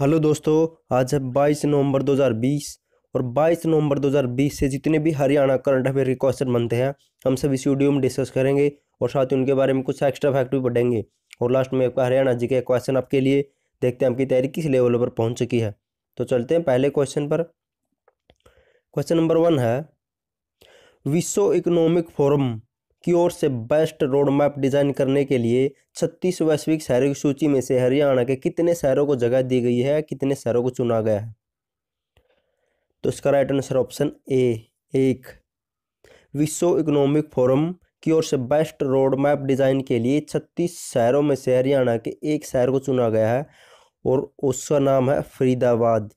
hello दोस्तों आज है 22 नवंबर 2020 और 22 नवंबर 2020 से जितने भी हरियाणा करंट अफेयर के क्वेश्चन बनते हैं हम सब इस वीडियो में डिस्कस करेंगे और साथ ही उनके बारे में कुछ एक्स्ट्रा फैक्ट भी पढ़ेंगे और लास्ट में आपका हरियाणा जी के क्वेश्चन आपके लिए देखते हैं आपकी तैयारी किस लेवल पर पहुँच चुकी है तो चलते हैं पहले क्वेश्चन पर क्वेश्चन नंबर वन है विश्व इकोनॉमिक फोरम की ओर से बेस्ट रोड मैप डिज़ाइन करने के लिए छत्तीस वैश्विक शहरों की सूची में से हरियाणा के कितने शहरों को जगह दी गई है कितने शहरों को चुना गया है तो इसका राइट आंसर ऑप्शन ए एक विश्व इकोनॉमिक फोरम की ओर से बेस्ट रोड मैप डिज़ाइन के लिए छत्तीस शहरों में से हरियाणा के एक शहर को चुना गया है और उसका नाम है फरीदाबाद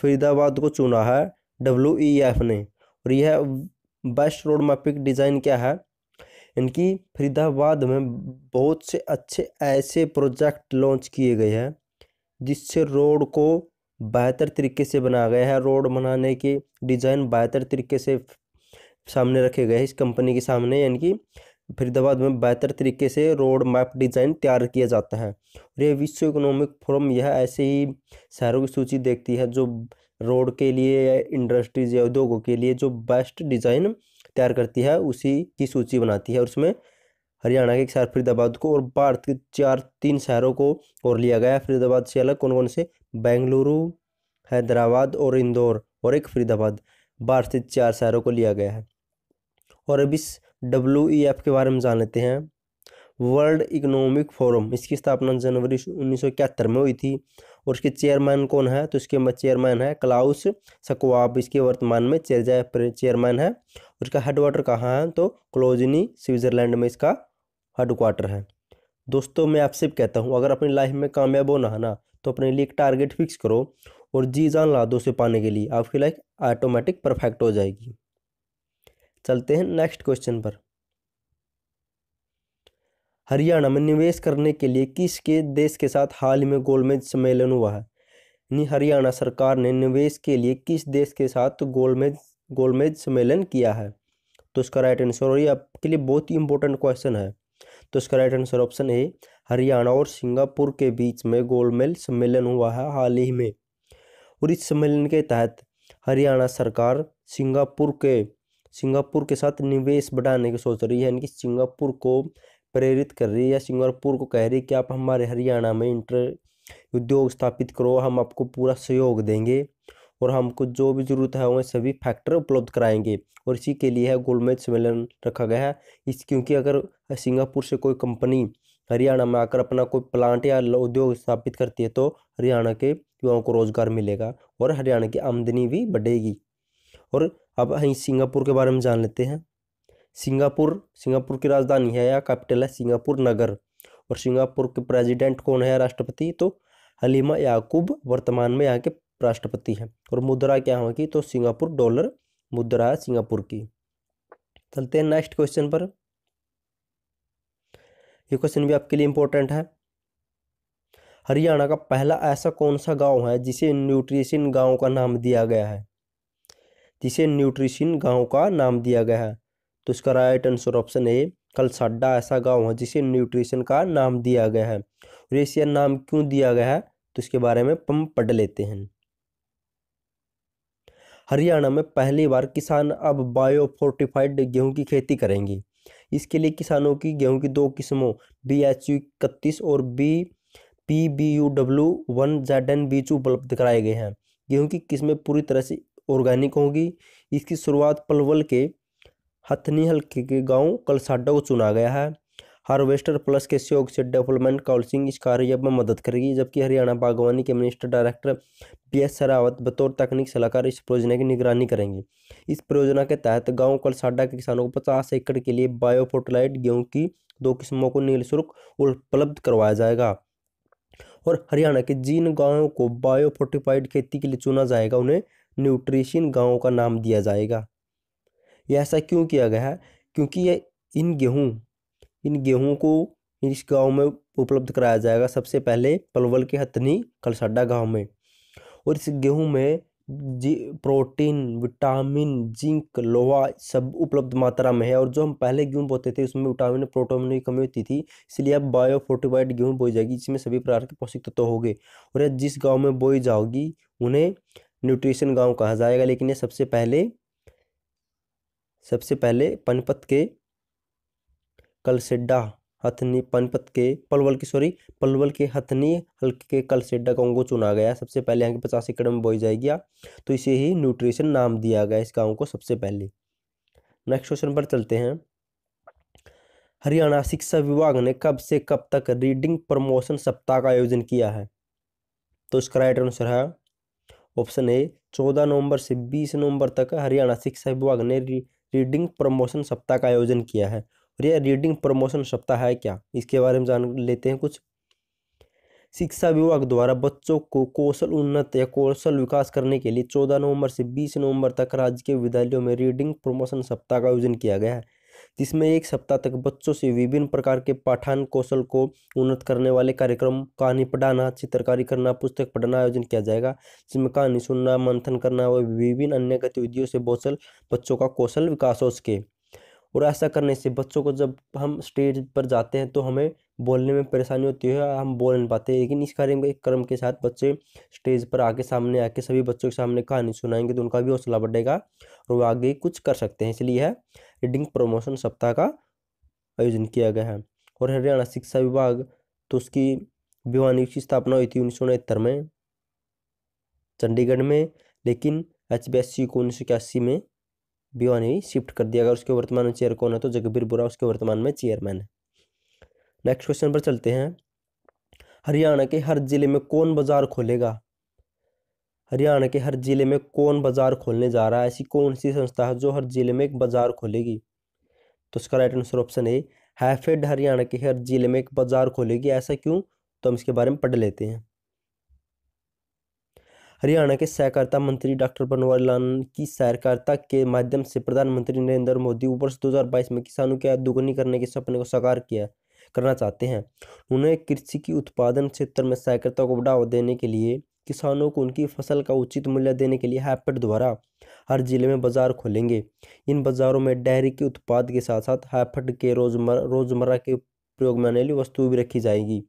फरीदाबाद को चुना है डब्ल्यू ई एफ ने और यह बेस्ट रोड मैपिंग डिज़ाइन क्या है इनकी फरीदाबाद में बहुत से अच्छे ऐसे प्रोजेक्ट लॉन्च किए गए हैं जिससे रोड को बेहतर तरीके से बनाया गया है रोड बनाने के डिज़ाइन बेहतर तरीके से सामने रखे गए हैं इस कंपनी के सामने यानी कि फरीदाबाद में बेहतर तरीके से रोड मैप डिज़ाइन तैयार किया जाता है और यह विश्व इकोनॉमिक फोरम यह ऐसे ही शहरों की सूची देखती है जो रोड के लिए या इंडस्ट्रीज या उद्योगों के लिए जो बेस्ट डिज़ाइन तैयार करती है उसी की सूची बनाती है और उसमें हरियाणा के शहर फरीदाबाद को और भारत के चार तीन शहरों को और लिया गया है फरीदाबाद से अलग कौन कौन से बेंगलुरु हैदराबाद और इंदौर और एक फरीदाबाद भारत से चार शहरों को लिया गया है और अब इस डब्ल्यू ई एफ के बारे में जान लेते हैं वर्ल्ड इकोनॉमिक फोरम इसकी स्थापना जनवरी उन्नीस में हुई थी और उसके चेयरमैन कौन है तो इसके चेयरमैन है क्लाउस सकवाब इसके वर्तमान में चेयरमैन है उसका इसका कहाँ है तो क्लोजनी स्विट्ज़रलैंड में इसका हेडक्वार्टर है दोस्तों मैं आपसे भी कहता हूँ अगर अपनी लाइफ में कामयाब होना है ना तो अपने लिए एक टारगेट फिक्स करो और जी जान ला दो से पाने के लिए आपकी लाइफ ऑटोमेटिक परफेक्ट हो जाएगी चलते हैं नेक्स्ट क्वेश्चन पर हरियाणा में निवेश करने के लिए किस के देश के साथ हाल ही में गोलमेज सम्मेलन हुआ है यानी हरियाणा सरकार ने निवेश के लिए किस देश के साथ गोलमेज गोलमेज सम्मेलन किया है तो इसका राइट आंसर और ये आपके लिए बहुत ही इंपॉर्टेंट क्वेश्चन है तो इसका right answer option A Haryana और सिंगापुर के बीच में गोलमेल सम्मेलन हुआ है हाल ही में और इस सम्मेलन के तहत हरियाणा सरकार सिंगापुर के सिंगापुर के साथ निवेश बढ़ाने की सोच रही है यानी कि सिंगापुर को प्रेरित कर रही है या सिंगापुर को कह रही है कि आप हमारे हरियाणा में इंटर उद्योग स्थापित करो हम आपको पूरा सहयोग देंगे और हमको जो भी जरूरत है वह सभी फैक्टर उपलब्ध कराएंगे और इसी के लिए है गोलमेज सम्मेलन रखा गया है इस क्योंकि अगर सिंगापुर से कोई कंपनी हरियाणा में आकर अपना कोई प्लांट या उद्योग स्थापित करती है तो हरियाणा के युवाओं को रोजगार मिलेगा और हरियाणा की आमदनी भी बढ़ेगी और अब हम सिंगापुर के बारे में जान लेते हैं सिंगापुर सिंगापुर की राजधानी है या कैपिटल है सिंगापुर नगर और सिंगापुर के प्रेसिडेंट कौन है राष्ट्रपति तो हलीमा याकूब वर्तमान में यहाँ के राष्ट्रपति हैं और मुद्रा क्या होगी तो सिंगापुर डॉलर मुद्रा है सिंगापुर की चलते हैं नेक्स्ट क्वेश्चन पर ये क्वेश्चन भी आपके लिए इम्पोर्टेंट है हरियाणा का पहला ऐसा कौन सा गांव है जिसे न्यूट्रिशन गांव का नाम दिया गया है जिसे न्यूट्रिशन गांव का नाम दिया गया है तो इसका right answer option A Kalsada ऐसा गाँव है जिसे न्यूट्रिशन का नाम दिया गया है रेशिया नाम क्यों दिया गया है तो इसके बारे में पम पढ़ लेते हैं हरियाणा में पहली बार किसान अब बायोफोर्टिफाइड गेहूं की खेती करेंगे इसके लिए किसानों की गेहूं की दो किस्मों बी एच यू इकतीस और B P B U W one Z N बीच उपलब्ध कराए गए हैं गेहूं की किस्में पूरी तरह से ऑर्गेनिक होंगी इसकी शुरुआत पलवल के हथनी हल्के के गांव कलसाडा को चुना गया है हार्वेस्टर प्लस के सहयोग से डेवलपमेंट काउंसिल इस कार्य में मदद करेगी जबकि हरियाणा बागवानी के minister director B S Sarawat बतौर तकनीक सलाहकार इस परियोजना की निगरानी करेंगे इस परियोजना के तहत गांव कलसाडा के किसानों को पचास एकड़ के लिए बायोफोर्टिलाइट गेहूँ की दो किस्मों को नील शुल्क उपलब्ध करवाया जाएगा और हरियाणा के जिन गाँवों को बायोफोर्टिफाइड खेती के लिए चुना जाएगा उन्हें न्यूट्रिशन गाँव का नाम दिया जाएगा यह ऐसा क्यों किया गया है क्योंकि ये इन गेहूँ इन गेहूँ को इस गांव में उपलब्ध कराया जाएगा सबसे पहले पलवल के हथनी कलसड्डा गांव में और इस गेहूँ में जी प्रोटीन विटामिन जिंक लोहा सब उपलब्ध मात्रा में है और जो हम पहले गेहूँ बोते थे उसमें विटामिन प्रोटोमिन की कमी होती थी इसलिए अब बायो फोर्टिफाइड गेहूँ बोई जाएगी जिसमें सभी प्रकार के पोषक तत्व तो होंगे और यह जिस गाँव में बोई जाओगी उन्हें न्यूट्रिशन गाँव कहा जाएगा लेकिन ये सबसे पहले सबसे पहले पनपत के कलसेड्डा हथनी पनपत के पलवल की सॉरी पलवल के हथनी हल्के के कलसेड्डा गाँव को चुना गया सबसे पहले यहाँ के पचास एकड़ में बोई जाएगी तो इसे ही न्यूट्रिशन नाम दिया गया इस गाँव को सबसे पहले नेक्स्ट क्वेश्चन पर चलते हैं हरियाणा शिक्षा विभाग ने कब से कब तक रीडिंग प्रमोशन सप्ताह का आयोजन किया है तो इसका राइट आंसर है ऑप्शन ए चौदह नवंबर से बीस नवंबर तक हरियाणा शिक्षा विभाग ने रीडिंग प्रमोशन सप्ताह का आयोजन किया है और यह रीडिंग प्रमोशन सप्ताह है क्या इसके बारे में जान लेते हैं कुछ शिक्षा विभाग द्वारा बच्चों को कौशल उन्नत या कौशल विकास करने के लिए चौदह नवंबर से बीस नवंबर तक राज्य के विद्यालयों में रीडिंग प्रमोशन सप्ताह का आयोजन किया गया है जिसमें एक सप्ताह तक बच्चों से विभिन्न प्रकार के पाठान कौशल को उन्नत करने वाले कार्यक्रम कहानी पढ़ाना चित्रकारी करना पुस्तक पढ़ना आयोजन किया जाएगा जिसमें कहानी सुनना मंथन करना और विभिन्न अन्य गतिविधियों से बौसल बच्चों का कौशल विकास हो सके और ऐसा करने से बच्चों को जब हम स्टेज पर जाते हैं तो हमें बोलने में परेशानी होती है हम बोल नहीं पाते लेकिन इस में एक क्रम के साथ बच्चे स्टेज पर आके सामने आके सभी बच्चों के सामने कहानी सुनाएंगे तो उनका भी हौसला बढ़ेगा और वो आगे कुछ कर सकते हैं इसलिए है रीडिंग प्रमोशन सप्ताह का आयोजन किया गया है और हरियाणा शिक्षा विभाग तो उसकी भिवानी की स्थापना हुई थी उन्नीस सौ में चंडीगढ़ में लेकिन एच बी एस सी को उन्नीस सौ इक्यासी में भिवानी शिफ्ट कर दिया गया उसके वर्तमान में चेयर कौन है तो जगबीर बुरा उसके वर्तमान में चेयरमैन है नेक्स्ट क्वेश्चन पर चलते हैं हरियाणा के हर जिले में कौन बाज़ार खोलेगा हरियाणा के हर जिले में कौन बाज़ार खोलने जा रहा है ऐसी कौन सी संस्था है जो हर जिले में एक बाज़ार खोलेगी तो इसका right answer option A HAFED Haryana के हर जिले में एक बाज़ार खोलेगी ऐसा क्यों तो हम इसके बारे में पढ़ लेते हैं हरियाणा के सहकारिता मंत्री डॉक्टर बनवारी लाल की सहकारिता के माध्यम से प्रधानमंत्री नरेंद्र मोदी वर्ष दो में किसानों की आय दुगुनी करने के सपने को साकार किया है करना चाहते हैं उन्हें कृषि की उत्पादन क्षेत्र में सहकारिता को बढ़ावा देने के लिए किसानों को उनकी फसल का उचित मूल्य देने के लिए हैपेड द्वारा हर जिले में बाजार खोलेंगे इन बाज़ारों में डेयरी के उत्पाद के साथ साथ हैफेड के रोजमर रोज़मर्रा के प्रयोग में आने वाली वस्तु भी रखी जाएगी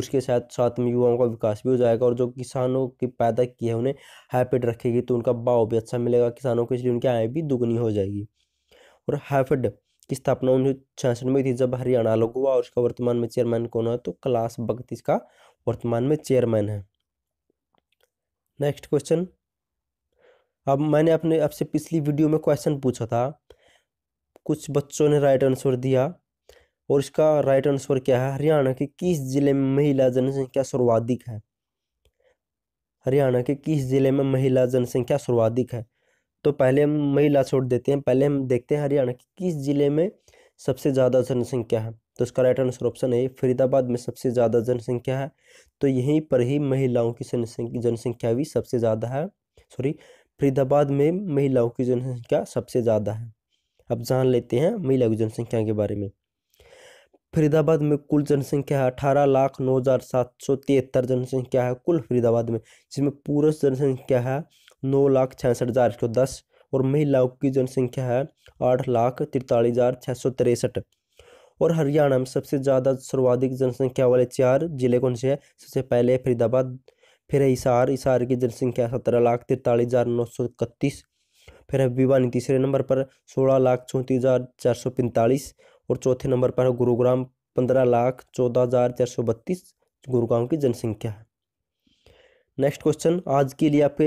उसके साथ साथ में युवाओं का विकास भी हो जाएगा और जो किसानों की पैदा की है उन्हें हैपेड रखेगी तो उनका भाव भी अच्छा मिलेगा किसानों को इसलिए उनकी आय भी दुगनी हो जाएगी और हैफेड की स्थापना उन्नीस छियासठ में थी जब हरियाणा अलग हुआ और उसका वर्तमान में चेयरमैन कौन है तो कैलाश भगत इसका वर्तमान में चेयरमैन है नेक्स्ट क्वेश्चन अब मैंने अपने आपसे पिछली वीडियो में क्वेश्चन पूछा था कुछ बच्चों ने राइट आंसर दिया और इसका राइट आंसर क्या है हरियाणा के किस जिले में महिला जनसंख्या सर्वाधिक है हरियाणा के किस जिले में महिला जनसंख्या सर्वाधिक है तो पहले हम महिला छोड़ देते हैं पहले हम देखते हैं हरियाणा के किस जिले में सबसे ज़्यादा जनसंख्या है तो इसका राइट आंसर ऑप्शन है फरीदाबाद में सबसे ज़्यादा जनसंख्या है तो यहीं पर ही महिलाओं की जनसंख्या भी सबसे ज़्यादा है सॉरी फरीदाबाद में महिलाओं की जनसंख्या सबसे ज़्यादा है अब जान लेते हैं महिला की जनसंख्या के बारे में फरीदाबाद में कुल जनसंख्या है अठारह लाख नौ हज़ार सात सौ तिहत्तर जनसंख्या है कुल फरीदाबाद में जिसमें पुरुष जनसंख्या है नौ लाख छियासठ हज़ार एक सौ दस और महिलाओं की जनसंख्या है आठ लाख तिरतालीस हज़ार छः सौ तिरसठ और हरियाणा में सबसे ज़्यादा सर्वाधिक जनसंख्या वाले चार जिले कौन से हैं सबसे पहले फरीदाबाद फिर है हिसार हिसार की जनसंख्या सत्रह लाख तिरतालीस हज़ार नौ सौ इकतीस फिर है भिवानी तीसरे नंबर पर सोलह लाख चौंतीस हज़ार चार सौ पैंतालीस और चौथे नंबर पर है गुरुग्राम पंद्रह लाख चौदह हज़ार चार सौ बत्तीस गुरुग्राम की जनसंख्या है नेक्स्ट क्वेश्चन आज के लिए आपके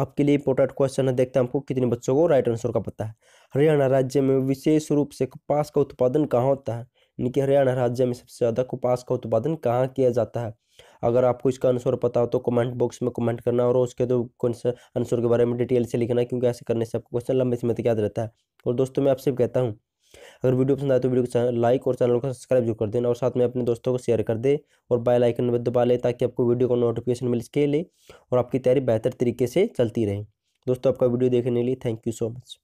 आपके लिए इंपॉर्टेंट क्वेश्चन है देखते हैं आपको कितने बच्चों को राइट आंसर का पता है हरियाणा राज्य में विशेष रूप से कपास का उत्पादन कहाँ होता है यानी कि हरियाणा राज्य में सबसे ज़्यादा कपास का उत्पादन कहाँ किया जाता है अगर आपको इसका आंसर पता हो तो कमेंट बॉक्स में कमेंट करना और उसके दो आंसर के बारे में डिटेल से लिखना क्योंकि ऐसे करने से आपको क्वेश्चन लंबे समय तक याद रहता है और दोस्तों मैं आपसे कहता हूँ अगर वीडियो पसंद आए तो वीडियो को लाइक और चैनल को सब्सक्राइब जरूर कर देना और साथ में अपने दोस्तों को शेयर कर दे और बेल आइकन में दबा लें ताकि आपको वीडियो का नोटिफिकेशन मिल सके ले और आपकी तैयारी बेहतर तरीके से चलती रहे दोस्तों आपका वीडियो देखने के लिए थैंक यू सो मच